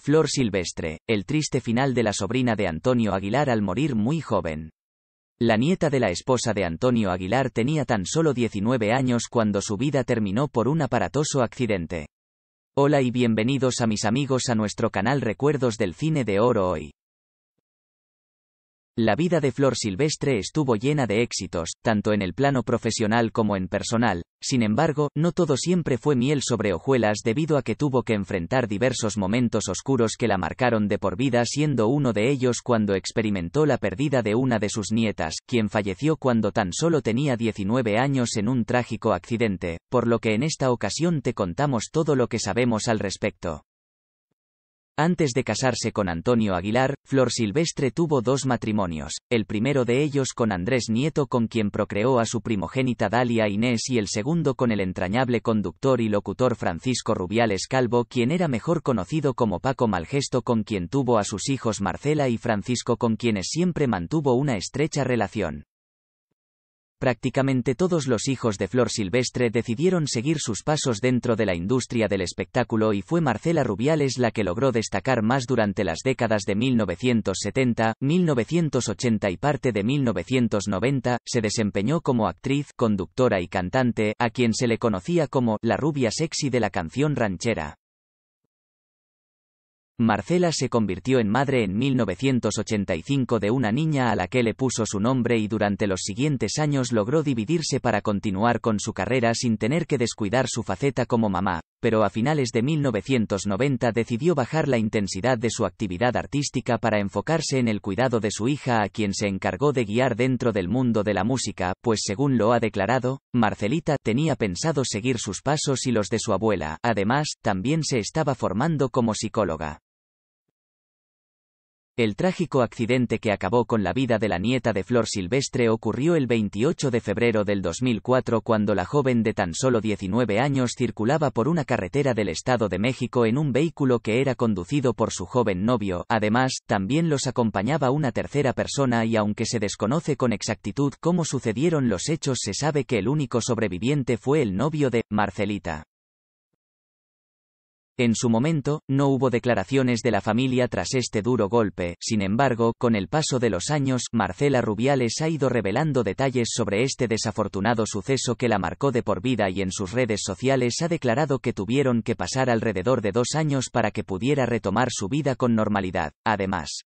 Flor Silvestre, el triste final de la sobrina de Antonio Aguilar al morir muy joven. La nieta de la esposa de Antonio Aguilar tenía tan solo 19 años cuando su vida terminó por un aparatoso accidente. Hola y bienvenidos a mis amigos a nuestro canal Recuerdos del Cine de Oro hoy. La vida de Flor Silvestre estuvo llena de éxitos, tanto en el plano profesional como en personal, sin embargo, no todo siempre fue miel sobre hojuelas debido a que tuvo que enfrentar diversos momentos oscuros que la marcaron de por vida siendo uno de ellos cuando experimentó la pérdida de una de sus nietas, quien falleció cuando tan solo tenía 19 años en un trágico accidente, por lo que en esta ocasión te contamos todo lo que sabemos al respecto. Antes de casarse con Antonio Aguilar, Flor Silvestre tuvo dos matrimonios, el primero de ellos con Andrés Nieto con quien procreó a su primogénita Dalia Inés y el segundo con el entrañable conductor y locutor Francisco Rubiales Calvo quien era mejor conocido como Paco Malgesto con quien tuvo a sus hijos Marcela y Francisco con quienes siempre mantuvo una estrecha relación prácticamente todos los hijos de Flor Silvestre decidieron seguir sus pasos dentro de la industria del espectáculo y fue Marcela Rubiales la que logró destacar más durante las décadas de 1970, 1980 y parte de 1990, se desempeñó como actriz, conductora y cantante, a quien se le conocía como la rubia sexy de la canción ranchera. Marcela se convirtió en madre en 1985 de una niña a la que le puso su nombre y durante los siguientes años logró dividirse para continuar con su carrera sin tener que descuidar su faceta como mamá, pero a finales de 1990 decidió bajar la intensidad de su actividad artística para enfocarse en el cuidado de su hija a quien se encargó de guiar dentro del mundo de la música, pues según lo ha declarado, Marcelita tenía pensado seguir sus pasos y los de su abuela, además, también se estaba formando como psicóloga. El trágico accidente que acabó con la vida de la nieta de Flor Silvestre ocurrió el 28 de febrero del 2004 cuando la joven de tan solo 19 años circulaba por una carretera del Estado de México en un vehículo que era conducido por su joven novio. Además, también los acompañaba una tercera persona y aunque se desconoce con exactitud cómo sucedieron los hechos se sabe que el único sobreviviente fue el novio de Marcelita. En su momento, no hubo declaraciones de la familia tras este duro golpe, sin embargo, con el paso de los años, Marcela Rubiales ha ido revelando detalles sobre este desafortunado suceso que la marcó de por vida y en sus redes sociales ha declarado que tuvieron que pasar alrededor de dos años para que pudiera retomar su vida con normalidad. Además,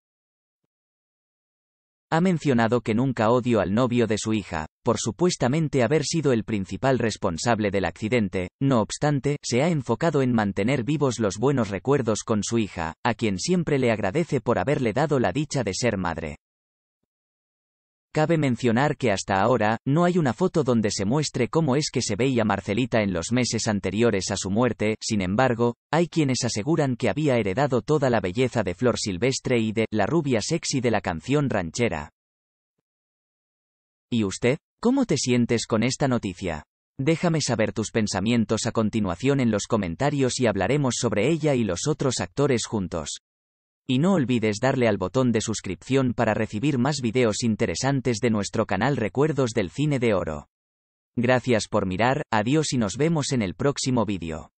ha mencionado que nunca odio al novio de su hija, por supuestamente haber sido el principal responsable del accidente, no obstante, se ha enfocado en mantener vivos los buenos recuerdos con su hija, a quien siempre le agradece por haberle dado la dicha de ser madre. Cabe mencionar que hasta ahora, no hay una foto donde se muestre cómo es que se veía Marcelita en los meses anteriores a su muerte, sin embargo, hay quienes aseguran que había heredado toda la belleza de Flor Silvestre y de la rubia sexy de la canción ranchera. ¿Y usted? ¿Cómo te sientes con esta noticia? Déjame saber tus pensamientos a continuación en los comentarios y hablaremos sobre ella y los otros actores juntos. Y no olvides darle al botón de suscripción para recibir más videos interesantes de nuestro canal Recuerdos del Cine de Oro. Gracias por mirar, adiós y nos vemos en el próximo vídeo.